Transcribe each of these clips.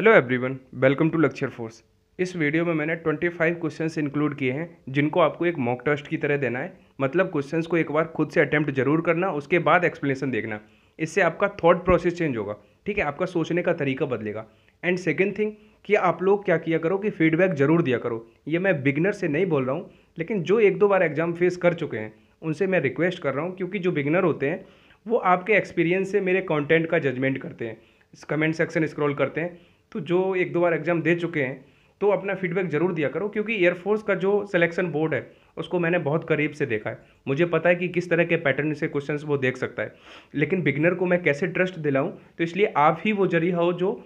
hello everyone welcome to lecture fours इस video में मैंने 25 क्वेश्चन इंक्लूड किए हैं जिनको आपको एक मॉक टेस्ट की तरह देना है मतलब क्वेश्चंस को एक बार खुद से अटैम्प्ट जरूर करना उसके बाद एक्सप्लेनेशन देखना इससे आपका थॉट प्रोसेस चेंज होगा ठीक है आपका सोचने का तरीका बदलेगा एंड सेकेंड थिंग कि आप लोग क्या किया करो कि फीडबैक जरूर दिया करो ये मैं बिगनर से नहीं बोल रहा हूँ लेकिन जो एक दो बार एग्जाम फेस कर चुके हैं उनसे मैं रिक्वेस्ट कर रहा हूँ क्योंकि जो बिगनर होते हैं वो आपके एक्सपीरियंस से मेरे कंटेंट का जजमेंट करते हैं कमेंट सेक्शन स्क्रॉल करते हैं तो जो एक दो बार एग्ज़ाम दे चुके हैं तो अपना फीडबैक ज़रूर दिया करो क्योंकि एयरफोर्स का जो सिलेक्शन बोर्ड है उसको मैंने बहुत करीब से देखा है मुझे पता है कि किस तरह के पैटर्न से क्वेश्चन वो देख सकता है लेकिन बिगनर को मैं कैसे ट्रस्ट दिलाऊँ तो इसलिए आप ही वो जरिया हो जो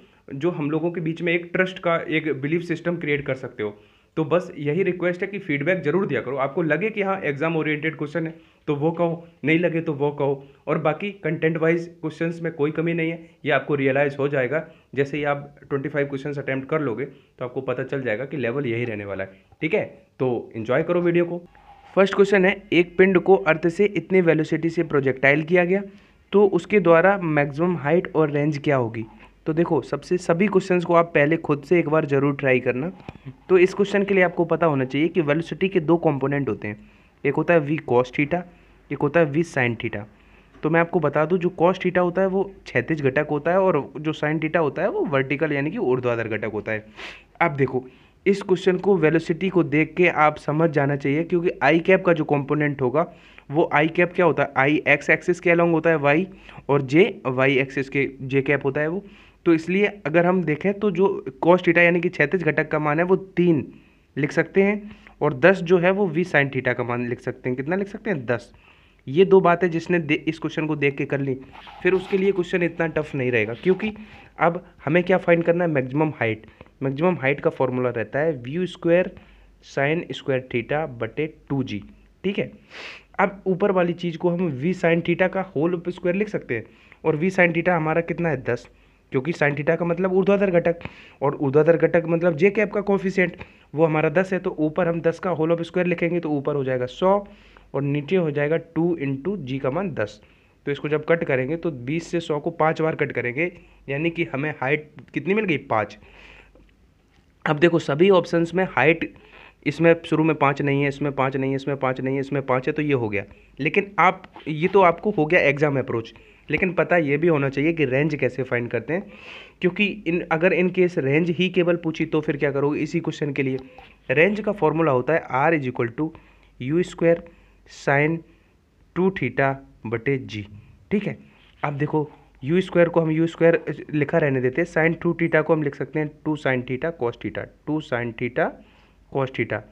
जो हम लोगों के बीच में एक ट्रस्ट का एक बिलीव सिस्टम क्रिएट कर सकते हो तो बस यही रिक्वेस्ट है कि फीडबैक जरूर दिया करो आपको लगे कि हाँ एग्ज़ाम ओरिएंटेड क्वेश्चन है तो वो कहो नहीं लगे तो वो कहो और बाकी कंटेंट वाइज क्वेश्चंस में कोई कमी नहीं है ये आपको रियलाइज़ हो जाएगा जैसे ही आप 25 क्वेश्चन अटैम्प्ट कर लोगे तो आपको पता चल जाएगा कि लेवल यही रहने वाला है ठीक है तो इन्जॉय करो वीडियो को फर्स्ट क्वेश्चन है एक पिंड को अर्थ से इतने वेलोसिटी से प्रोजेक्टाइल किया गया तो उसके द्वारा मैक्सिमम हाइट और रेंज क्या होगी तो देखो सबसे सभी क्वेश्चंस को आप पहले खुद से एक बार ज़रूर ट्राई करना तो इस क्वेश्चन के लिए आपको पता होना चाहिए कि वेलोसिटी के दो कंपोनेंट होते हैं एक होता है वी कॉस एक होता है वी साइन ठीटा तो मैं आपको बता दूं जो कॉस थीटा होता है वो क्षैतिज घटक होता है और जो साइन ठीटा होता है वो वर्टिकल यानी कि ऊर्ध्वाधर घटक होता है अब देखो इस क्वेश्चन को वेलोसिटी को देख के आप समझ जाना चाहिए क्योंकि आई कैप का जो कंपोनेंट होगा वो आई कैप क्या होता है आई एक्स एक्सिस के अलॉन्ग होता है वाई और जे वाई एक्सिस के जे कैप होता है वो तो इसलिए अगर हम देखें तो जो कॉस्ट थीटा यानी कि क्षैतिज घटक का मान है वो तीन लिख सकते हैं और दस जो है वो वी साइन थीटा का मान लिख सकते हैं कितना लिख सकते हैं दस ये दो बातें जिसने इस क्वेश्चन को देख के कर ली फिर उसके लिए क्वेश्चन इतना टफ नहीं रहेगा क्योंकि अब हमें क्या फाइंड करना है मैक्सिमम हाइट मैक्सिमम हाइट का फॉर्मूला रहता है U square sine square theta बटे टू जी ठीक है अब ऊपर वाली चीज़ को हम वी साइन थीटा का होल स्क्वायर लिख सकते हैं और वी साइन थीटा हमारा कितना है दस क्योंकि साइन थीटा का मतलब ऊर्ध्वाधर घटक और ऊर्ध्वाधर घटक मतलब जे कैप का कॉफिशियंट वो हमारा दस है तो ऊपर हम दस का होल ऑफ स्क्वायर लिखेंगे तो ऊपर हो जाएगा सौ और नीचे हो जाएगा टू इंटू जी का मान दस तो इसको जब कट करेंगे तो बीस से सौ को पाँच बार कट करेंगे यानी कि हमें हाइट कितनी मिल गई पाँच अब देखो सभी ऑप्शंस में हाइट इसमें शुरू में पाँच नहीं है इसमें पाँच नहीं है इसमें पाँच नहीं है इसमें पाँच है तो ये हो गया लेकिन आप ये तो आपको हो गया एग्ज़ाम अप्रोच लेकिन पता ये भी होना चाहिए कि रेंज कैसे फाइंड करते हैं क्योंकि इन अगर इन केस रेंज ही केवल पूछी तो फिर क्या करोगे इसी क्वेश्चन के लिए रेंज का फॉर्मूला होता है R is equal to U square sine two theta बटे जी ठीक है अब देखो यू स्क्वायर को हम यू स्क्वायर लिखा रहने देते हैं साइन टू थीटा को हम लिख सकते हैं two sine theta cos theta two sine theta cos theta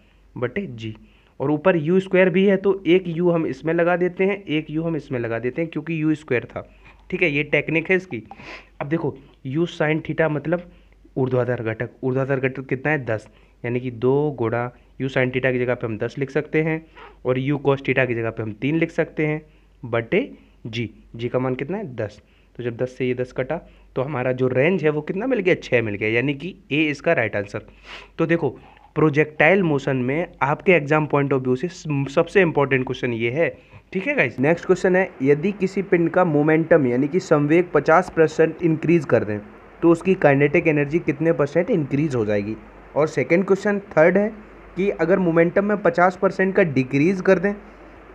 बटे जी और ऊपर यू स्क्वायर भी है तो एक यू हम इसमें लगा देते हैं एक यू हम इसमें लगा देते हैं क्योंकि यू स्क्वायर था ठीक है ये टेक्निक है इसकी अब देखो यू साइन थीटा मतलब ऊर्ध्वाधर घटक ऊर्ध्वाधर घटक कितना है दस यानी कि दो गुणा यू साइन थीटा की जगह पे हम दस लिख सकते हैं और यू कॉस थीटा की जगह पे हम तीन लिख सकते हैं बटे जी जी का मान कितना है दस तो जब दस से ये दस कटा तो हमारा जो रेंज है वो कितना मिल गया छः मिल गया यानी कि ए इसका राइट आंसर तो देखो प्रोजेक्टाइल मोशन में आपके एग्जाम पॉइंट ऑफ व्यू से सबसे इंपॉर्टेंट क्वेश्चन ये है ठीक है गाइस नेक्स्ट क्वेश्चन है यदि किसी पिंड का मोमेंटम यानी कि संवेग 50 परसेंट इंक्रीज कर दें तो उसकी काइनेटिक एनर्जी कितने परसेंट इंक्रीज हो जाएगी और सेकेंड क्वेश्चन थर्ड है कि अगर मोमेंटम में पचास परसेंट का डिक्रीज कर दें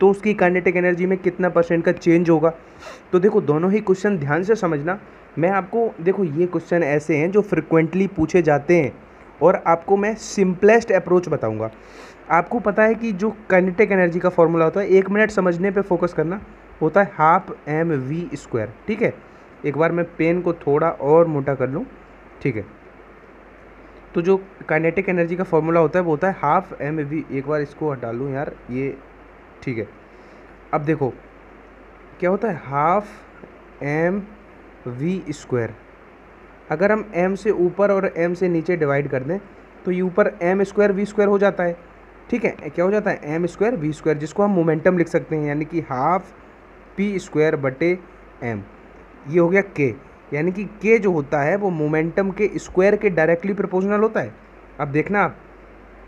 तो उसकी काइनेटिक एनर्जी में कितना परसेंट का चेंज होगा तो देखो दोनों ही क्वेश्चन ध्यान से समझना मैं आपको देखो ये क्वेश्चन ऐसे हैं जो फ्रिक्वेंटली पूछे जाते हैं और आपको मैं सिंपलेस्ट अप्रोच बताऊंगा आपको पता है कि जो कैनेटिक एनर्जी का फॉर्मूला होता है एक मिनट समझने पे फोकस करना होता है हाफ एम वी स्क्वायर ठीक है एक बार मैं पेन को थोड़ा और मोटा कर लूँ ठीक है तो जो काइनेटिक एनर्जी का फॉर्मूला होता है वो होता है हाफ एम वी एक बार इसको हटा लूँ यार ये ठीक है अब देखो क्या होता है हाफ एम वी स्क्वायर अगर हम एम से ऊपर और एम से नीचे डिवाइड कर दें तो ये ऊपर एम स्क्वायर वी स्क्वायर हो जाता है ठीक है क्या हो जाता है एम स्क्वायर वी स्क्वायर जिसको हम मोमेंटम लिख सकते हैं यानी कि हाफ पी स्क्वायर बटे एम ये हो गया के यानी कि के जो होता है वो मोमेंटम के स्क्वायर के डायरेक्टली प्रोपोर्शनल होता है अब देखना आप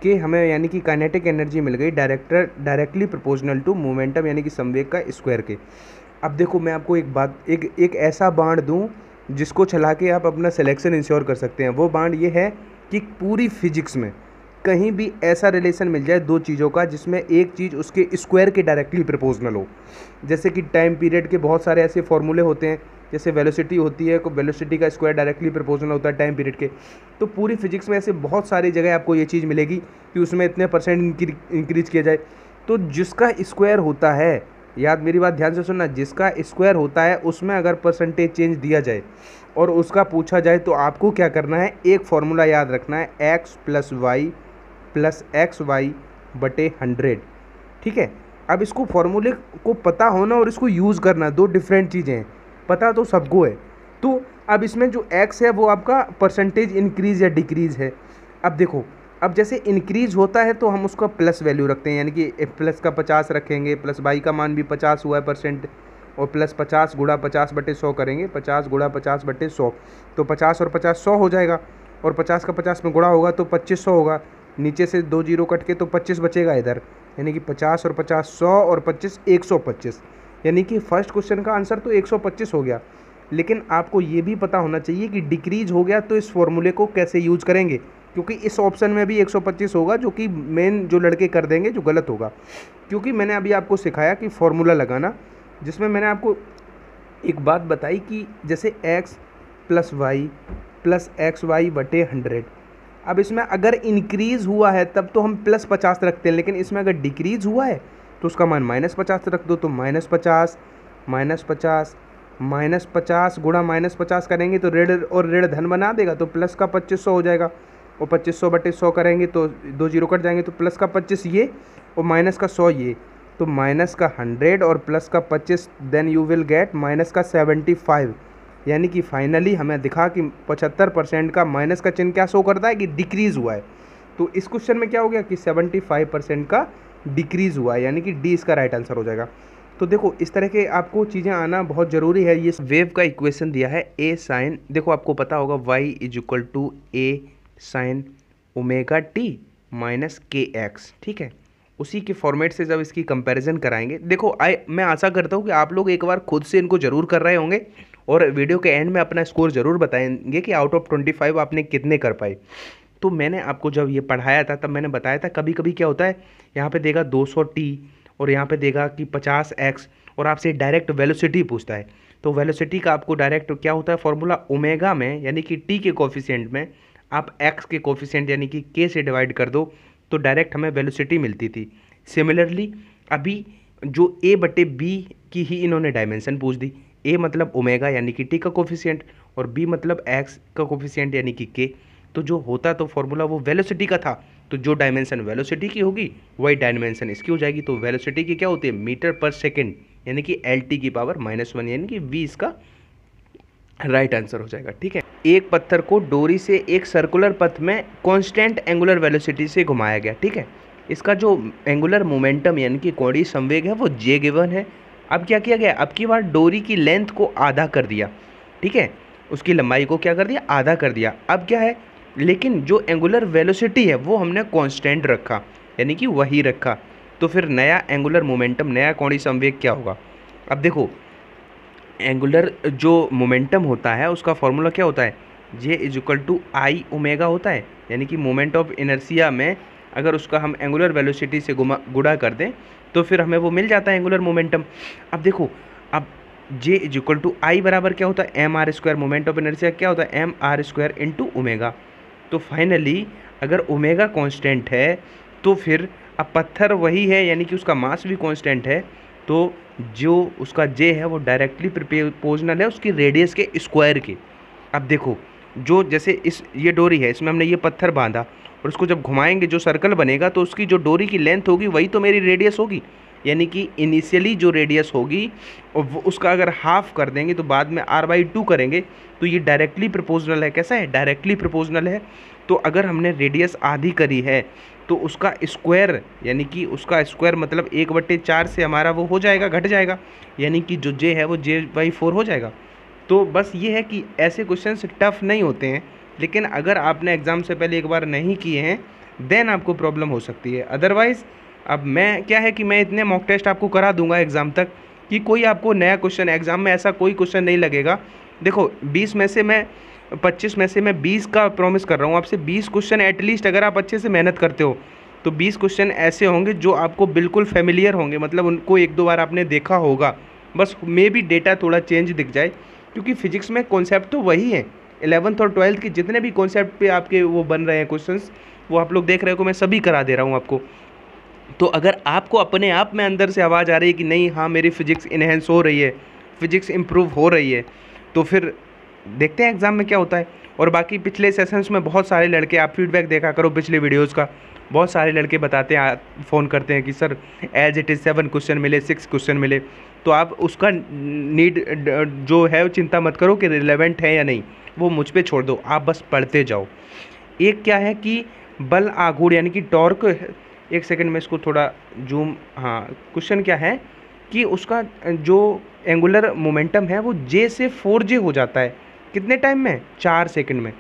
के हमें यानी कि काइनेटिक एनर्जी मिल गई director directly proportional to momentum यानी कि संवेग का स्क्वायर के अब देखो मैं आपको एक बात एक एक ऐसा बाढ़ दूँ जिसको चला के आप अपना सिलेक्शन इंश्योर कर सकते हैं वो बांड ये है कि पूरी फिजिक्स में कहीं भी ऐसा रिलेशन मिल जाए दो चीज़ों का जिसमें एक चीज़ उसके स्क्वायर के डायरेक्टली प्रपोजनल हो जैसे कि टाइम पीरियड के बहुत सारे ऐसे फॉर्मूले होते हैं जैसे वेलोसिटी होती है वेलोसिटी का स्क्वायर डायरेक्टली प्रपोजनल होता है टाइम पीरियड के तो पूरी फिजिक्स में ऐसे बहुत सारी जगह आपको ये चीज़ मिलेगी कि उसमें इतने परसेंट इंक्रीज किया जाए तो जिसका स्क्वायर होता है याद मेरी बात ध्यान से सुनना जिसका स्क्वायर होता है उसमें अगर परसेंटेज चेंज दिया जाए और उसका पूछा जाए तो आपको क्या करना है एक फार्मूला याद रखना है X plus Y plus X Y बटे हंड्रेड ठीक है अब इसको फार्मूले को पता होना और इसको यूज़ करना दो डिफरेंट चीज़ें हैं पता तो सबको है तो अब इसमें जो एक्स है वो आपका परसेंटेज इंक्रीज़ या डिक्रीज़ है अब देखो अब जैसे इंक्रीज़ होता है तो हम उसका प्लस वैल्यू रखते हैं यानी कि प्लस का पचास रखेंगे प्लस बाई का मान भी पचास हुआ है परसेंट और प्लस पचास गुड़ा पचास बटे सौ करेंगे पचास गुड़ा पचास बटे सौ तो पचास और पचास सौ हो जाएगा और पचास का पचास में गुड़ा होगा तो पच्चीस सौ होगा नीचे से दो जीरो कट के तो पच्चीस बचेगा इधर यानी कि पचास और पचास सौ और पच्चीस एक सौ पच्चीस यानी कि फर्स्ट क्वेश्चन का आंसर तो एक सौ पच्चीस हो गया लेकिन आपको ये भी पता होना चाहिए कि डिक्रीज हो गया तो इस फॉर्मूले को कैसे यूज करेंगे क्योंकि इस ऑप्शन में भी 125 होगा जो कि मेन जो लड़के कर देंगे जो गलत होगा क्योंकि मैंने अभी आपको सिखाया कि फॉर्मूला लगाना जिसमें मैंने आपको एक बात बताई कि जैसे x plus Y plus X Y बटे हंड्रेड अब इसमें अगर इंक्रीज़ हुआ है तब तो हम प्लस पचास रखते हैं लेकिन इसमें अगर डिक्रीज़ हुआ है तो उसका मान माइनस पचास रख दो तो माइनस पचास माइनस पचास माइनस पचास गुणा माइनस पचास करेंगे तो रेड और रेड धन बना देगा तो प्लस का पच्चीस सौ हो जाएगा और पच्चीस सौ बटे सौ करेंगे तो दो जीरो कट जाएंगे तो प्लस का पच्चीस ये और माइनस का सौ ये तो माइनस का हंड्रेड और प्लस का पच्चीस then you will get minus का सेवेंटी फाइव यानी कि फाइनली हमें दिखा कि पचहत्तर परसेंट का माइनस का चिन्ह क्या शो करता है कि डिक्रीज़ हुआ है तो इस क्वेश्चन में क्या हो गया कि सेवेंटी फाइव परसेंट का डिक्रीज़ हुआ है यानी कि डी इसका राइट आंसर हो जाएगा तो देखो इस तरह के आपको चीज़ें आना बहुत ज़रूरी है ये वेव का इक्वेशन दिया है ए साइन देखो आपको पता होगा Y is equal to A sine omega T minus K X ठीक है उसी के फॉर्मेट से जब इसकी कंपैरिजन कराएंगे देखो आई मैं आशा करता हूँ कि आप लोग एक बार खुद से इनको ज़रूर कर रहे होंगे और वीडियो के एंड में अपना स्कोर ज़रूर बताएंगे कि आउट ऑफ ट्वेंटी फाइव आपने कितने कर पाए तो मैंने आपको जब ये पढ़ाया था तब मैंने बताया था कभी कभी क्या होता है यहाँ पर देगा सौ टी और यहाँ पर देगा कि पचास एक्स और आपसे डायरेक्ट वेलोसिटी पूछता है तो वेलोसिटी का आपको डायरेक्ट क्या होता है फॉर्मूला ओमेगा में यानी कि टी के कोफिशियंट में आप एक्स के कोफिशेंट यानी कि के से डिवाइड कर दो तो डायरेक्ट हमें वेलोसिटी मिलती थी सिमिलरली अभी जो ए बटे बी की ही इन्होंने डायमेंशन पूछ दी ए मतलब ओमेगा यानी कि टी का कोफिशियंट और बी मतलब एक्स का कोफिशियंट यानी कि के तो जो होता तो फॉर्मूला वो वेलोसिटी का था तो जो डायमेंशन वेलोसिटी की होगी वही डायमेंशन इसकी हो जाएगी तो वेलोसिटी की क्या होती है मीटर पर सेकेंड यानी कि एल टी की पावर माइनस वन यानी कि वी इसका राइट right आंसर हो जाएगा ठीक है एक पत्थर को डोरी से एक सर्कुलर पथ में कांस्टेंट एंगुलर वेलोसिटी से घुमाया गया ठीक है इसका जो एंगुलर मोमेंटम यानी कि कोणीय संवेग है वो जे गिवन है अब क्या किया गया अब की बार डोरी की लेंथ को आधा कर दिया ठीक है उसकी लंबाई को क्या कर दिया आधा कर दिया अब क्या है लेकिन जो एंगुलर वेलोसिटी है वो हमने कांस्टेंट रखा यानी कि वही रखा तो फिर नया एंगुलर मोमेंटम नया कोणीय संवेग क्या होगा अब देखो एंगुलर जो मोमेंटम होता है उसका फॉर्मूला क्या होता है J is equal to I omega होता है यानी कि मोमेंट ऑफ इनर्सिया में अगर उसका हम एंगुलर वेलोसिटी से गुमा गुड़ा कर दें तो फिर हमें वो मिल जाता है एंगुलर मोमेंटम अब देखो अब J is equal to I बराबर क्या होता है M R square moment of inertia क्या होता है M R square into omega तो फाइनली अगर ओमेगा कॉन्स्टेंट है तो फिर अब पत्थर वही है यानी कि उसका मास भी कॉन्स्टेंट है तो जो उसका जे है वो डायरेक्टली प्रिपोजनल है उसकी रेडियस के स्क्वायर के अब देखो जो जैसे इस ये डोरी है इसमें हमने ये पत्थर बांधा और उसको जब घुमाएंगे जो सर्कल बनेगा तो उसकी जो डोरी की लेंथ होगी वही तो मेरी रेडियस होगी यानी कि इनिशियली जो रेडियस होगी और उसका अगर हाफ कर देंगे तो बाद में आर बाई टू करेंगे तो ये डायरेक्टली प्रपोजनल है कैसा है डायरेक्टली प्रपोजनल है तो अगर हमने रेडियस आधी करी है तो उसका स्क्वायर यानी कि उसका स्क्वायर मतलब एक बट्टे चार से हमारा वो हो जाएगा घट जाएगा यानी कि जो जे है वो जे बाई फोर हो जाएगा तो बस ये है कि ऐसे क्वेश्चन टफ नहीं होते हैं लेकिन अगर आपने एग्ज़ाम से पहले एक बार नहीं किए हैं देन आपको प्रॉब्लम हो सकती है अदरवाइज़ अब मैं क्या है कि मैं इतने मॉक टेस्ट आपको करा दूंगा एग्ज़ाम तक कि कोई आपको नया क्वेश्चन एग्ज़ाम में ऐसा कोई क्वेश्चन नहीं लगेगा देखो बीस में से मैं पच्चीस में से मैं बीस का प्रॉमिस कर रहा हूँ आपसे बीस क्वेश्चन एटलीस्ट अगर आप अच्छे से मेहनत करते हो तो बीस क्वेश्चन ऐसे होंगे जो आपको बिल्कुल फेमिलियर होंगे मतलब उनको एक दो बार आपने देखा होगा बस मे भी डेटा थोड़ा चेंज दिख जाए क्योंकि फिजिक्स में कॉन्सेप्ट तो वही है एलेवंथ और ट्वेल्थ के जितने भी कॉन्सेप्ट पे आपके वो बन रहे हैं क्वेश्चंस वो आप लोग देख रहे हो मैं सभी करा दे रहा हूँ आपको तो अगर आपको अपने आप में अंदर से आवाज़ आ रही है कि नहीं हाँ मेरी फ़िज़िक्स इन्हेंस हो रही है फ़िज़िक्स इम्प्रूव हो रही है तो फिर देखते हैं एग्ज़ाम में क्या होता है और बाकी पिछले सेशंस में बहुत सारे लड़के आप फीडबैक देखा करो पिछले वीडियोज़ का बहुत सारे लड़के बताते हैं फ़ोन करते हैं कि sir as it is seven question मिले सिक्स क्वेश्चन मिले तो आप उसका नीड जो है चिंता मत करो कि रिलेवेंट है या नहीं वो मुझ पर छोड़ दो आप बस पढ़ते जाओ एक क्या है कि बल आघूर यानी कि टॉर्क एक सेकंड में इसको थोड़ा जूम हाँ क्वेश्चन क्या है कि उसका जो एंगुलर मोमेंटम है वो जे से फोर जे हो जाता है कितने टाइम में चार सेकंड में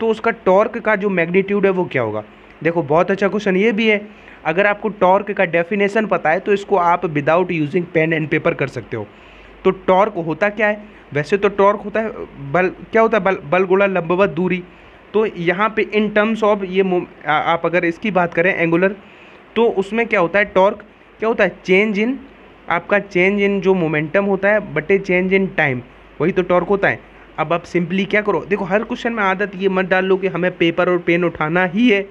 तो उसका टॉर्क का जो मैग्नीट्यूड है वो क्या होगा देखो बहुत अच्छा क्वेश्चन ये भी है अगर आपको टॉर्क का डेफिनेशन पता है तो इसको आप without using pen and paper कर सकते हो तो टॉर्क होता क्या है वैसे तो टॉर्क होता है बल क्या होता है बल बल लंबवत दूरी तो यहाँ पे इन टर्म्स ऑफ ये आप अगर इसकी बात करें एंगुलर तो उसमें क्या होता है टॉर्क क्या होता है चेंज इन आपका चेंज इन जो मोमेंटम होता है बटे चेंज इन टाइम वही तो टॉर्क होता है अब आप सिंपली क्या करो देखो हर क्वेश्चन में आदत ये मत डाल लो कि हमें पेपर और पेन उठाना ही है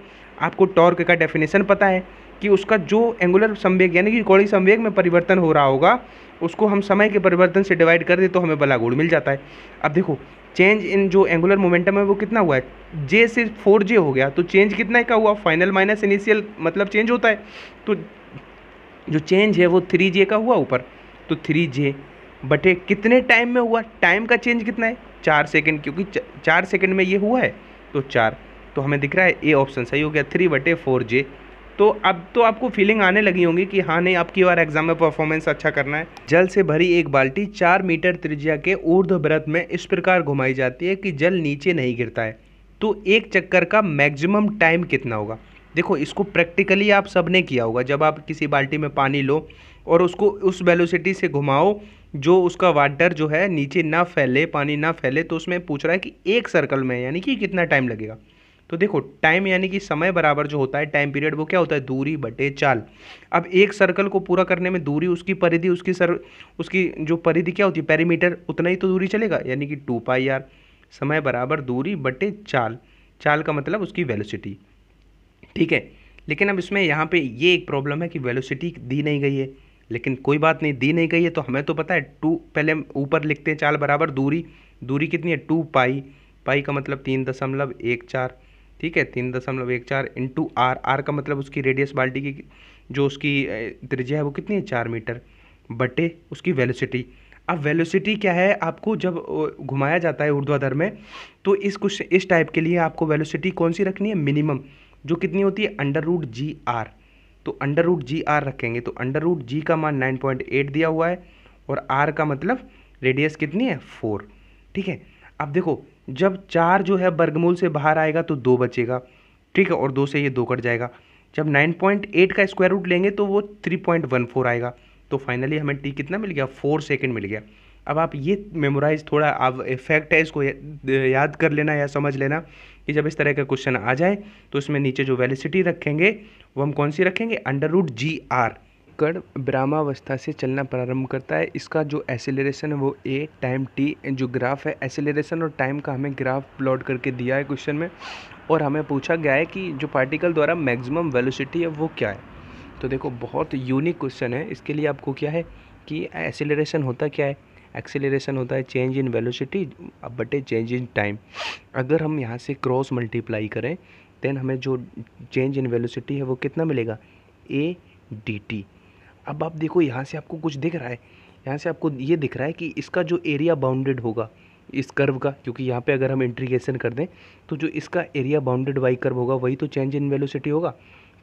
आपको टॉर्क का डेफिनेशन पता है कि उसका जो एंगुलर संवेग यानी कि कौड़ी संवेग में परिवर्तन हो रहा होगा उसको हम समय के परिवर्तन से डिवाइड कर दे तो हमें बला गुड़ मिल जाता है अब देखो चेंज इन जो एंगुलर मोमेंटम है वो कितना हुआ है जे से फोर जे हो गया तो चेंज कितना का हुआ फाइनल माइनस इनिशियल मतलब चेंज होता है तो जो चेंज है वो थ्री जे का हुआ ऊपर तो थ्री जे बटे कितने टाइम में हुआ टाइम का चेंज कितना है चार सेकेंड क्योंकि चार सेकेंड में ये हुआ है तो चार तो हमें दिख रहा है ए ऑप्शन सही हो गया थ्री बटे फोर जे तो अब तो आपको फीलिंग आने लगी होंगी कि हाँ नहीं आपकी बार एग्जाम में परफॉर्मेंस अच्छा करना है जल से भरी एक बाल्टी चार मीटर त्रिज्या के व्रत में इस प्रकार घुमाई जाती है कि जल नीचे नहीं गिरता है तो एक चक्कर का मैक्सिमम टाइम कितना होगा देखो इसको प्रैक्टिकली आप सब ने किया होगा जब आप किसी बाल्टी में पानी लो और उसको उस वेलोसिटी से घुमाओ जो उसका वाटर जो है नीचे ना फैले पानी ना फैले तो उसमें पूछ रहा है कि एक सर्कल में यानी कि कितना टाइम लगेगा तो देखो टाइम यानी कि समय बराबर जो होता है टाइम पीरियड वो क्या होता है दूरी बटे चाल अब एक सर्कल को पूरा करने में दूरी उसकी परिधि उसकी सर उसकी जो परिधि क्या होती है पेरीमीटर उतना ही तो दूरी चलेगा यानी कि टू पाई आर समय बराबर दूरी बटे चाल चाल का मतलब उसकी वेलोसिटी ठीक है लेकिन अब इसमें यहाँ पे ये एक प्रॉब्लम है कि वेलोसिटी दी नहीं गई है लेकिन कोई बात नहीं दी नहीं गई है तो हमें तो पता है टू पहले हम ऊपर लिखते हैं चाल बराबर दूरी दूरी कितनी है टू पाई पाई का मतलब तीन दशमलव एक चार ठीक है तीन दशमलव एक चार इंटू आर आर का मतलब उसकी रेडियस बाल्टी की जो उसकी त्रिज्या है वो कितनी है चार मीटर बटे उसकी वेलोसिटी अब वेलोसिटी क्या है आपको जब घुमाया जाता है ऊर्ध्वाधर में तो इस कुछ इस टाइप के लिए आपको वेलोसिटी कौन सी रखनी है मिनिमम जो कितनी होती है अंडर रूट जी आर तो अंडर रूट जी आर रखेंगे तो अंडर रूट जी का मान नाइन पॉइंट एट दिया हुआ है और आर का मतलब रेडियस कितनी है फोर ठीक है अब देखो जब चार जो है वर्गमूल से बाहर आएगा तो दो बचेगा ठीक है और दो से ये दो कट जाएगा जब 9.8 का स्क्वायर रूट लेंगे तो वो 3.14 आएगा तो फाइनली हमें टी कितना मिल गया फोर सेकेंड मिल गया अब आप ये मेमोराइज थोड़ा आप इफेक्ट है इसको याद कर लेना या समझ लेना कि जब इस तरह का क्वेश्चन आ जाए तो उसमें नीचे जो वेलिसिटी रखेंगे वो हम कौन सी रखेंगे अंडर रूट जी आर कण ब्रामावस्था से चलना प्रारंभ करता है इसका जो एसेलेशन है वो ए टाइम टी जो ग्राफ है एसेलेशन और टाइम का हमें ग्राफ प्लॉट करके दिया है क्वेश्चन में और हमें पूछा गया है कि जो पार्टिकल द्वारा मैक्सिमम वेलोसिटी है वो क्या है तो देखो बहुत यूनिक क्वेश्चन है इसके लिए आपको क्या है कि एसेलेशन होता क्या है एक्सेलरेशन होता है चेंज इन वेलोसिटी बटे चेंज इन टाइम अगर हम यहाँ से क्रॉस मल्टीप्लाई करें देन हमें जो चेंज इन वेलोसिटी है वो कितना मिलेगा ए डी टी अब आप देखो यहाँ से आपको कुछ दिख रहा है यहाँ से आपको ये दिख रहा है कि इसका जो एरिया बाउंडेड होगा इस कर्व का क्योंकि यहाँ पे अगर हम इंट्रीगेशन कर दें तो जो इसका एरिया बाउंडेड वाई कर्व होगा वही तो चेंज इन वेलोसिटी होगा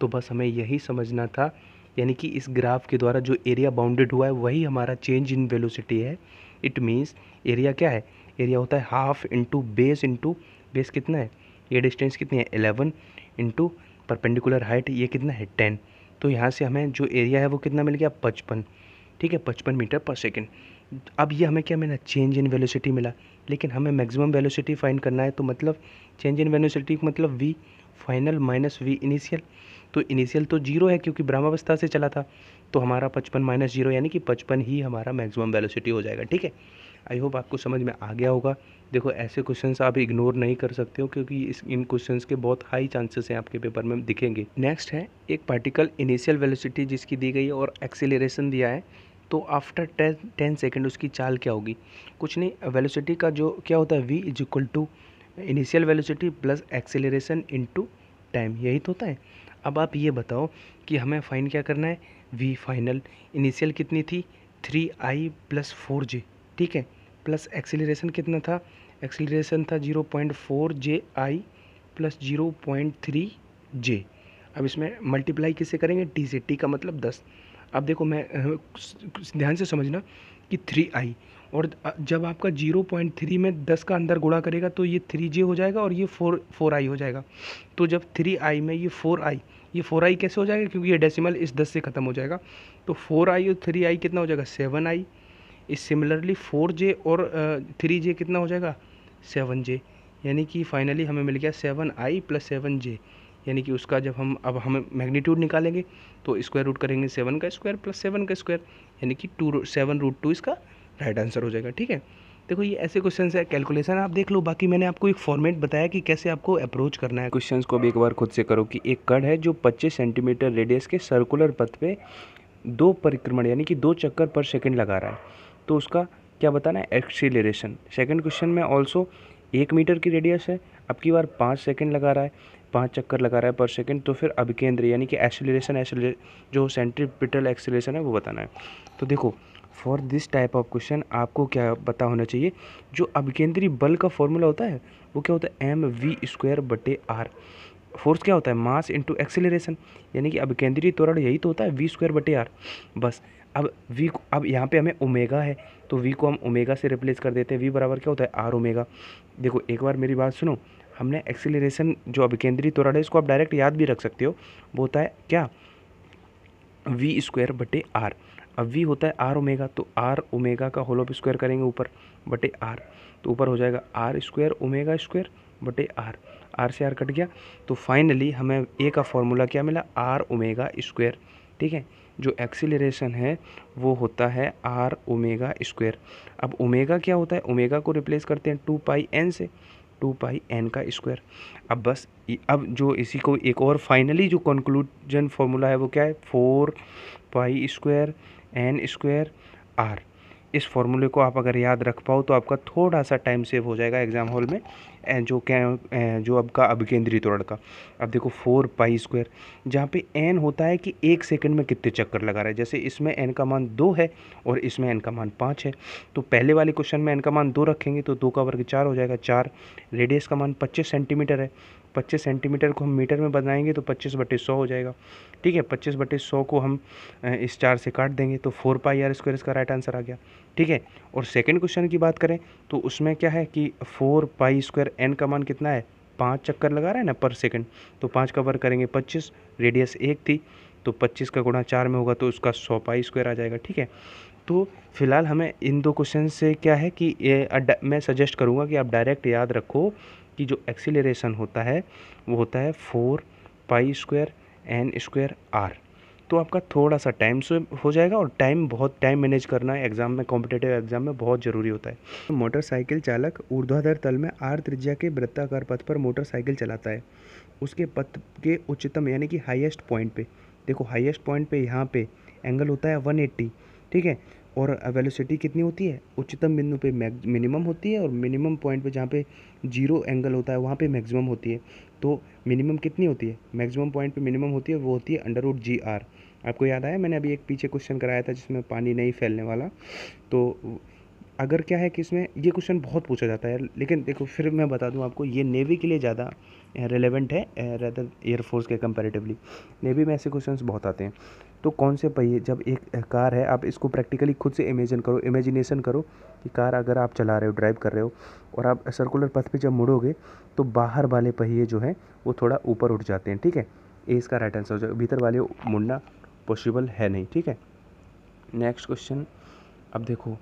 तो बस हमें यही समझना था यानी कि इस ग्राफ के द्वारा जो एरिया बाउंडेड हुआ है वही हमारा चेंज इन वेलोसिटी है इट मीन्स एरिया क्या है एरिया होता है half into base into base कितना है ये डिस्टेंस कितनी है एलेवन इंटू परपेंडिकुलर हाइट ये कितना है टेन तो यहाँ से हमें जो एरिया है वो कितना मिल गया पचपन ठीक है पचपन मीटर पर सेकेंड अब ये हमें क्या मिला चेंज इन वेलोसिटी मिला लेकिन हमें मैक्सिमम वेलोसिटी फाइंड करना है तो मतलब चेंज इन वेलोसिटी मतलब V final minus V initial तो इनिशियल तो जीरो है क्योंकि ब्रह्मावस्था से चला था तो हमारा पचपन माइनस जीरो यानी कि पचपन ही हमारा मैक्सिमम वेलोसिटी हो जाएगा ठीक है आई होप आपको समझ में आ गया होगा देखो ऐसे क्वेश्चंस आप इग्नोर नहीं कर सकते हो क्योंकि इस इन क्वेश्चंस के बहुत हाई चांसेस हैं आपके पेपर में दिखेंगे नेक्स्ट है एक पार्टिकल इनिशियल वेलोसिटी जिसकी दी गई है और एक्सेलरेशन दिया है तो आफ्टर टेन टेन सेकेंड उसकी चाल क्या होगी कुछ नहीं वेलोसिटी का जो क्या होता है V is equal to initial velocity plus acceleration in time यही तो होता है अब आप ये बताओ कि हमें फाइन क्या करना है वी फाइनल इनिशियल कितनी थी three I plus four J ठीक है प्लस एक्सीलरेशन कितना था एक्सीलरेशन था zero point four J I plus zero point three J अब इसमें मल्टीप्लाई किससे करेंगे टी से टी का मतलब दस अब देखो मैं ध्यान से समझना कि थ्री आई और जब आपका जीरो पॉइंट थ्री में दस का अंदर गुणा करेगा तो ये थ्री जे हो जाएगा और ये फोर फोर आई हो जाएगा तो जब थ्री आई में ये फोर आई ये फोर आई कैसे हो जाएगा क्योंकि ये डेसिमल इस दस से ख़त्म हो जाएगा तो फोर आई और थ्री आई कितना हो जाएगा सेवन आई इस सिमिलरली फोर जे और थ्री जे कितना हो जाएगा सेवन जे यानी कि फाइनली हमें मिल गया seven I plus seven J यानी कि उसका जब हम अब हम मैग्नीट्यूड निकालेंगे तो स्क्वायर रूट करेंगे सेवन का स्क्वायर प्लस सेवन का स्क्वायर यानी कि टू सेवन रूट टू इसका राइट आंसर हो जाएगा ठीक है देखो ये ऐसे क्वेश्चन है कैलकुलेशन आप देख लो बाकी मैंने आपको एक फॉर्मेट बताया कि कैसे आपको अप्रोच करना है क्वेश्चन को भी एक बार खुद से करो कि एक कड़ है जो पच्चीस सेंटीमीटर रेडियस के सर्कुलर पथ पे दो परिक्रमण यानी कि दो चक्कर पर सेकेंड लगा रहा है तो उसका क्या बताना है एक्सीलरेशन सेकेंड क्वेश्चन में ऑल्सो एक मीटर की रेडियस है अब की बार पाँच सेकेंड लगा रहा है पाँच चक्कर लगा रहा है पर सेकेंड तो फिर अभिकेंद्र यानी कि एक्सीलरेशन एसिले जो सेंट्रीपिटल एक्सीलरेशन है वो बताना है तो देखो for this type of question आपको क्या पता होना चाहिए जो अभिकेंद्रीय बल का फॉर्मूला होता है वो क्या होता है एम वी स्क्वायर बटे आर फोर्स क्या होता है मास इंटू एक्सेलरेशन यानी कि अभिकेंद्रीय त्वरण यही तो होता है वी स्क्वायर बटे आर बस अब वी अब यहाँ पे हमें ओमेगा है तो वी को हम ओमेगा से रिप्लेस कर देते हैं वी बराबर क्या होता है आर ओमेगा देखो एक बार मेरी बात सुनो हमने एक्सेलरेशन जो अभिकेंद्रीय त्वरण है इसको आप डायरेक्ट याद भी रख सकते हो वो होता है क्या वी स्क्वायर बटे आर अब वी होता है आर ओमेगा तो आर ओमेगा का होल ऑफ स्क्वायर करेंगे ऊपर बटे आर तो ऊपर हो जाएगा आर स्क्वायर ओमेगा स्क्वायर बटे आर आर से आर कट गया तो फाइनली हमें ए का फॉर्मूला क्या मिला आर ओमेगा स्क्वायर ठीक है जो एक्सीलरेशन है वो होता है आर ओमेगा स्क्वायर अब ओमेगा क्या होता है ओमेगा को रिप्लेस करते हैं टू पाई एन से टू पाई एन का स्क्वायर अब बस अब जो इसी को एक और फाइनली जो कंक्लूजन फॉर्मूला है वो क्या है four pi square n square r इस फॉर्मूले को आप अगर याद रख पाओ तो आपका थोड़ा सा टाइम सेव हो जाएगा एग्ज़ाम हॉल में जो क्या जो आपका अभिकेंद्रीय तोड़ का अब देखो फोर पाई स्क्वायर जहाँ पे एन होता है कि एक सेकंड में कितने चक्कर लगा रहा है जैसे इसमें एन का मान दो है और इसमें एन का मान पाँच है तो पहले वाले क्वेश्चन में एन का मान दो रखेंगे तो दो का वर्ग चार हो जाएगा चार रेडियस का मान पच्चीस सेंटीमीटर है पच्चीस सेंटीमीटर को हम मीटर में बनाएंगे तो पच्चीस बटे सौ हो जाएगा ठीक है पच्चीस बटे सौ को हम इस चार से काट देंगे तो फोर पाई आर स्क्वायर इसका राइट आंसर आ गया ठीक है और सेकेंड क्वेश्चन की बात करें तो उसमें क्या है कि फोर पाई स्क्वायर एन का मान कितना है पाँच चक्कर लगा रहा है ना पर सेकेंड तो पाँच का वर्ग करेंगे पच्चीस रेडियस एक थी तो पच्चीस का गुणा चार में होगा तो उसका सौ पाई स्क्वायर आ जाएगा ठीक है तो फिलहाल हमें इन दो क्वेश्चन से क्या है कि ये मैं सजेस्ट करूँगा कि आप डायरेक्ट याद रखो की जो एक्सीलरेशन होता है वो होता है four pi square n square r तो आपका थोड़ा सा टाइम से हो जाएगा और टाइम बहुत टाइम मैनेज करना है एग्जाम में कॉम्पिटेटिव एग्जाम में बहुत ज़रूरी होता है मोटरसाइकिल चालक ऊर्ध्वाधर तल में आर त्रिज्या के वृत्ताकार पथ पर मोटरसाइकिल चलाता है उसके पथ के उच्चतम यानी कि हाईएस्ट पॉइंट पे देखो हाईएस्ट पॉइंट पे यहाँ पे एंगल होता है 180 ठीक है और वेलोसिटी कितनी होती है उच्चतम बिंदु पे मिनिमम होती है और मिनिमम पॉइंट पे जहाँ पे जीरो एंगल होता है वहाँ पे मैक्सिमम होती है तो मिनिमम कितनी होती है मैक्सिमम पॉइंट पे मिनिमम होती है वो होती है अंडर रूट जी आर आपको याद आया मैंने अभी एक पीछे क्वेश्चन कराया था जिसमें पानी नहीं फैलने वाला तो अगर क्या है कि इसमें ये क्वेश्चन बहुत पूछा जाता है लेकिन देखो फिर मैं बता दूँ आपको ये नेवी के लिए ज़्यादा रेलेवेंट है रेदर एयरफोर्स के कंपेरेटिवली नेवी में ऐसे क्वेश्चन बहुत आते हैं तो कौन से पहिए जब एक कार है आप इसको प्रैक्टिकली खुद से इमेजन करो इमेजिनेशन करो कि कार अगर आप चला रहे हो ड्राइव कर रहे हो और आप सर्कुलर पथ पे जब मुड़ोगे तो बाहर वाले पहिए जो हैं वो थोड़ा ऊपर उठ जाते हैं ठीक है ए इसका राइट आंसर हो जाएगा भीतर वाले मुड़ना पॉसिबल है नहीं ठीक है नेक्स्ट क्वेश्चन अब देखो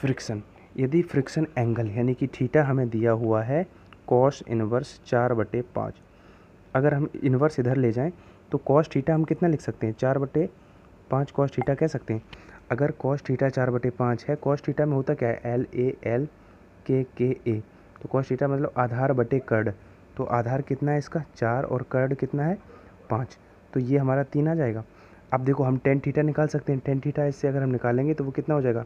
फ्रिक्शन यदि फ्रिक्शन एंगल यानी कि ठीटा हमें दिया हुआ है कॉस इनवर्स चार बटे पाँच अगर हम इनवर्स इधर ले जाएं तो कॉस थीटा हम कितना लिख सकते हैं चार बटे पाँच कॉस थीटा कह सकते हैं अगर कॉस थीटा चार बटे पाँच है कॉस थीटा में होता क्या है एल ए एल के के ए तो कॉस थीटा मतलब आधार बटे कर्ड तो आधार कितना है इसका चार और कर्ड कितना है पाँच तो ये हमारा तीन आ जाएगा अब देखो हम टेन थीटा निकाल सकते हैं टेन थीटा इससे अगर हम निकालेंगे तो वो कितना हो जाएगा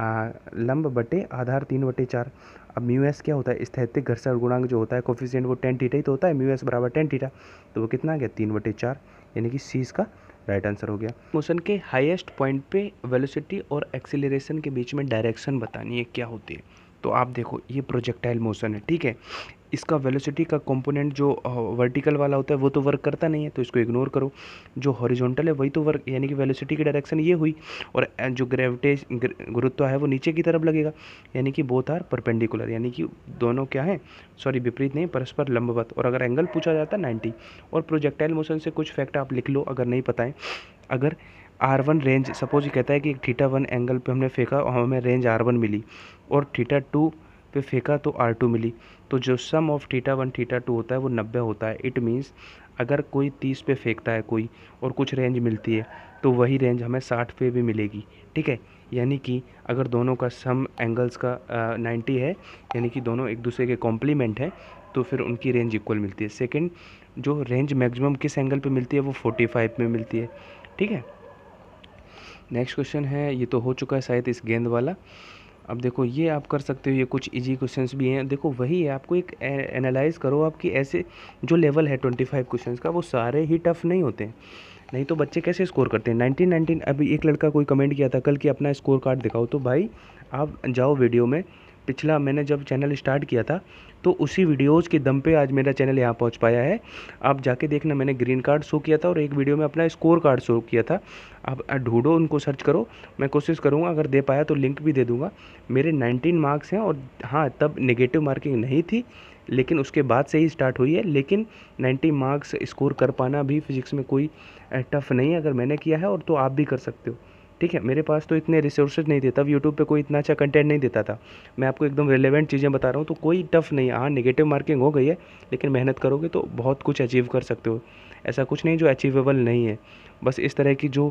लंब बटे आधार तीन बटे चार अब म्यू एस क्या होता है स्थैतिक घर्षण गुणांक जो होता है कोफिशियंट वो टेन टीटा ही तो होता है म्यू एस बराबर टेन टीटा तो वो कितना आ गया तीन बटे चार यानी कि सी इसका राइट आंसर हो गया मोशन के हाईएस्ट पॉइंट पे वेलोसिटी और एक्सेलरेशन के बीच में डायरेक्शन बतानी है क्या होती है तो आप देखो ये प्रोजेक्टाइल मोशन है ठीक है इसका वेलोसिटी का कंपोनेंट जो वर्टिकल वाला होता है वो तो वर्क करता नहीं है तो इसको इग्नोर करो जो हॉरिजॉन्टल है वही तो वर्क यानी कि वेलोसिटी की डायरेक्शन ये हुई और जो ग्रेविटेश गुरुत्व है वो नीचे की तरफ लगेगा यानी कि बोथ आर परपेंडिकुलर यानी कि दोनों क्या हैं सॉरी विपरीत नहीं परस्पर लंबवत और अगर एंगल पूछा जाता है नाइन्टी और प्रोजेक्टाइल मोशन से कुछ फैक्ट आप लिख लो अगर नहीं पता है अगर आर वन रेंज सपोज कहता है कि एक थीटा वन एंगल पे हमने फेंका और हमें रेंज आर वन मिली और थीटा टू पे फेंका तो आर टू मिली तो जो sum of theta one theta two होता है वो नब्बे होता है इट मीन्स अगर कोई तीस पे फेंकता है कोई और कुछ रेंज मिलती है तो वही रेंज हमें साठ पे भी मिलेगी ठीक है यानी कि अगर दोनों का सम एंगल्स का नाइन्टी है यानी कि दोनों एक दूसरे के कॉम्प्लीमेंट हैं तो फिर उनकी रेंज इक्वल मिलती है सेकेंड जो रेंज मैक्सिमम किस एंगल पे मिलती है वो फोर्टी फाइव में मिलती है ठीक है नेक्स्ट क्वेश्चन है ये तो हो चुका है शायद इस गेंद वाला अब देखो ये आप कर सकते हो ये कुछ इजी क्वेश्चंस भी हैं देखो वही है आपको एक एनालाइज करो आपकी ऐसे जो लेवल है ट्वेंटी फाइव क्वेश्चन का वो सारे ही टफ नहीं होते हैं नहीं तो बच्चे कैसे स्कोर करते हैं नाइनटीन नाइनटीन अभी एक लड़का कोई कमेंट किया था कल कि अपना स्कोर कार्ड दिखाओ तो भाई आप जाओ वीडियो में पिछला मैंने जब चैनल स्टार्ट किया था तो उसी वीडियोज़ के दम पे आज मेरा चैनल यहाँ पहुँच पाया है आप जाके देखना मैंने ग्रीन कार्ड शो किया था और एक वीडियो में अपना स्कोर कार्ड शो किया था आप ढूंढो उनको सर्च करो मैं कोशिश करूँगा अगर दे पाया तो लिंक भी दे दूँगा मेरे नाइनटीन मार्क्स हैं और हाँ तब निगेटिव मार्किंग नहीं थी लेकिन उसके बाद से ही स्टार्ट हुई है लेकिन 90 मार्क्स स्कोर कर पाना भी फिज़िक्स में कोई टफ़ नहीं है अगर मैंने किया है और तो आप भी कर सकते हो ठीक है मेरे पास तो इतने रिसोर्सेज नहीं थे तब यूट्यूब पे कोई इतना अच्छा कंटेंट नहीं देता था मैं आपको एकदम रिलेवेंट चीज़ें बता रहा हूँ तो कोई टफ़ नहीं हाँ नेगेटिव मार्किंग हो गई है लेकिन मेहनत करोगे तो बहुत कुछ अचीव कर सकते हो ऐसा कुछ नहीं जो अचीवेबल नहीं है बस इस तरह की जो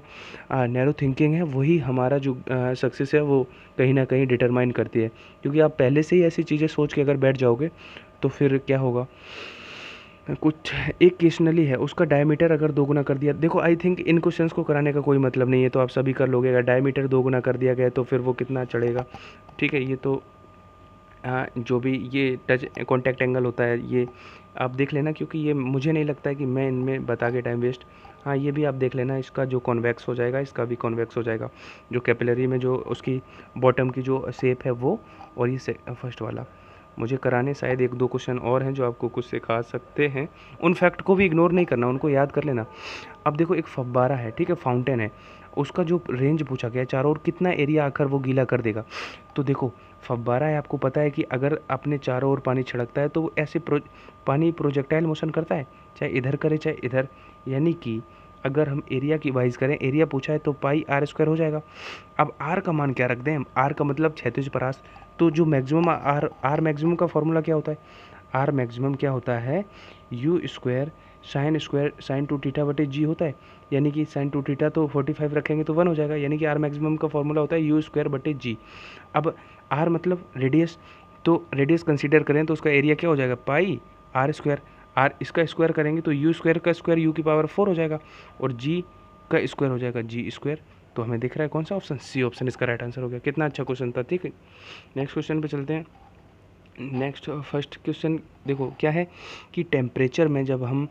नैरो थिंकिंग है वही हमारा जो सक्सेस है वो कहीं ना कहीं डिटरमाइन करती है क्योंकि आप पहले से ही ऐसी चीज़ें सोच के अगर बैठ जाओगे तो फिर क्या होगा कुछ एक केशनली है उसका डायमीटर अगर दोगुना कर दिया देखो आई थिंक इन क्वेश्चन को कराने का कोई मतलब नहीं है तो आप सभी कर लोगे अगर डायमीटर दोगुना कर दिया गया तो फिर वो कितना चढ़ेगा ठीक है ये तो हाँ जो भी ये टच कॉन्टैक्ट एंगल होता है ये आप देख लेना क्योंकि ये मुझे नहीं लगता है कि मैं इनमें बता के टाइम वेस्ट हाँ ये भी आप देख लेना इसका जो कॉन्वेक्स हो जाएगा इसका भी कॉन्वेक्स हो जाएगा जो कैपिलरी में जो उसकी बॉटम की जो सेप है वो और ये फर्स्ट वाला मुझे कराने शायद एक दो क्वेश्चन और हैं जो आपको कुछ सिखा सकते हैं उन फैक्ट को भी इग्नोर नहीं करना उनको याद कर लेना अब देखो एक फब्बारा है ठीक है फाउंटेन है उसका जो रेंज पूछा गया चारों ओर कितना एरिया आकर वो गीला कर देगा तो देखो फब्बारा है आपको पता है कि अगर अपने चारों ओर पानी छिड़कता है तो वो ऐसे प्रो, पानी प्रोजेक्टाइल मोशन करता है चाहे इधर करे चाहे इधर यानी कि अगर हम एरिया की वाइज करें एरिया पूछा है तो पाई आर स्क्वायर हो जाएगा अब आर का मान क्या रख दें हम आर का मतलब क्षेत्र परास तो जो मैक्सिमम आर आर मैक्सिमम का फॉर्मूला क्या होता है आर मैक्सिमम क्या होता है u square sine square sine two theta बटे जी होता है यानी कि साइन टू टीटा तो फोर्टी फाइव रखेंगे तो वन हो जाएगा यानी कि आर मैक्सिमम का फॉर्मूला होता है यू स्क्वायर बटे जी अब आर मतलब रेडियस तो रेडियस कंसिडर करें तो उसका एरिया क्या हो जाएगा पाई आर स्क्वायर आर इसका स्क्वायर करेंगे तो यू स्क्वायर का स्क्वायर यू की पावर फोर हो जाएगा और जी का स्क्वायर हो जाएगा जी स्क्वायर तो हमें दिख रहा है कौन सा ऑप्शन सी ऑप्शन इसका राइट आंसर हो गया कितना अच्छा क्वेश्चन था ठीक है नेक्स्ट क्वेश्चन पे चलते हैं नेक्स्ट फर्स्ट क्वेश्चन देखो क्या है कि टेम्परेचर में जब हम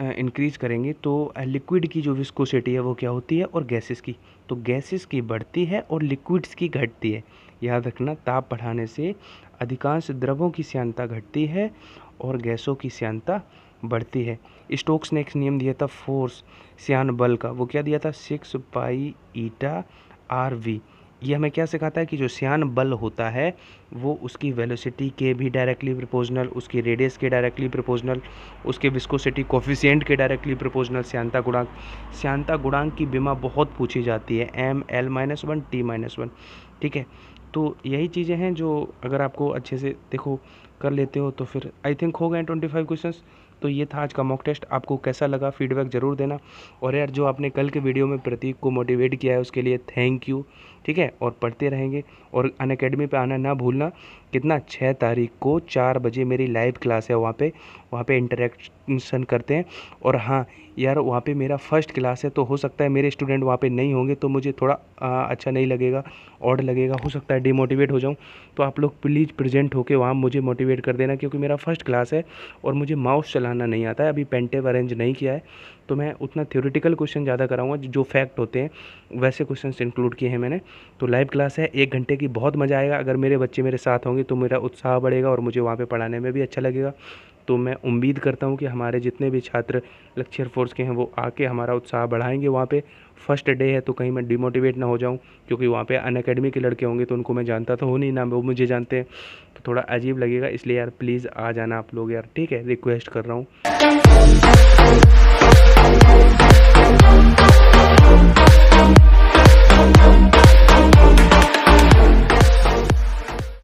इंक्रीज करेंगे तो लिक्विड की जो विस्कोसिटी है वो क्या होती है और गैसेस की तो गैसेस की बढ़ती है और लिक्विड्स की घटती है याद रखना ताप बढ़ाने से अधिकांश द्रवों की श्यानता घटती है और गैसों की श्यानता बढ़ती है स्टोक्स ने एक नियम दिया था फोर्स सियान बल का वो क्या दिया था six pi eta r v ये हमें क्या सिखाता है कि जो सियान बल होता है वो उसकी वेलोसिटी के भी डायरेक्टली प्रोपोर्शनल उसकी रेडियस के डायरेक्टली प्रोपोर्शनल उसके विस्कोसिटी कोफिशियंट के डायरेक्टली प्रोपोर्शनल सियांता गुणांक सियांता गुणांक की बीमा बहुत पूछी जाती है M L minus one T minus one ठीक है तो यही चीज़ें हैं जो अगर आपको अच्छे से देखो कर लेते हो तो फिर आई थिंक हो गए ट्वेंटी फाइव क्वेश्चन तो ये था आज का मॉक टेस्ट आपको कैसा लगा फीडबैक ज़रूर देना और यार जो आपने कल के वीडियो में प्रतीक को मोटिवेट किया है उसके लिए थैंक यू ठीक है और पढ़ते रहेंगे और अन अकेडमी पर आना ना भूलना कितना छः तारीख को चार बजे मेरी लाइव क्लास है वहाँ पे वहाँ पे इंटरेक्शन करते हैं और हाँ यार वहाँ पे मेरा फर्स्ट क्लास है तो हो सकता है मेरे स्टूडेंट वहाँ पे नहीं होंगे तो मुझे थोड़ा आ, अच्छा नहीं लगेगा ऑर्ड लगेगा हो सकता है डिमोटिवेट हो जाऊँ तो आप लोग प्लीज़ प्रेजेंट होकर वहाँ मुझे मोटिवेट कर देना क्योंकि मेरा फर्स्ट क्लास है और मुझे माउस चलाना नहीं आता है अभी पेंटेव अरेंज नहीं किया है तो मैं उतना थ्योरेटिकल क्वेश्चन ज़्यादा कराऊंगा जो फैक्ट होते हैं वैसे क्वेश्चन इंक्लूड किए हैं मैंने तो लाइव क्लास है एक घंटे की बहुत मज़ा आएगा अगर मेरे बच्चे मेरे साथ होंगे तो मेरा उत्साह बढ़ेगा और मुझे वहाँ पर पढ़ाने में भी अच्छा लगेगा तो मैं उम्मीद करता हूँ कि हमारे जितने भी छात्र लेक्चर फोर्स के हैं वो आके हमारा उत्साह बढ़ाएंगे वहाँ पे फर्स्ट डे है तो कहीं मैं डिमोटिवेट ना हो जाऊँ क्योंकि वहाँ पे अन अकेडमी के लड़के होंगे तो उनको मैं जानता तो हूँ नहीं ना वो मुझे जानते हैं तो थोड़ा अजीब लगेगा इसलिए यार प्लीज़ आ जाना आप लोग यार ठीक है रिक्वेस्ट कर रहा हूँ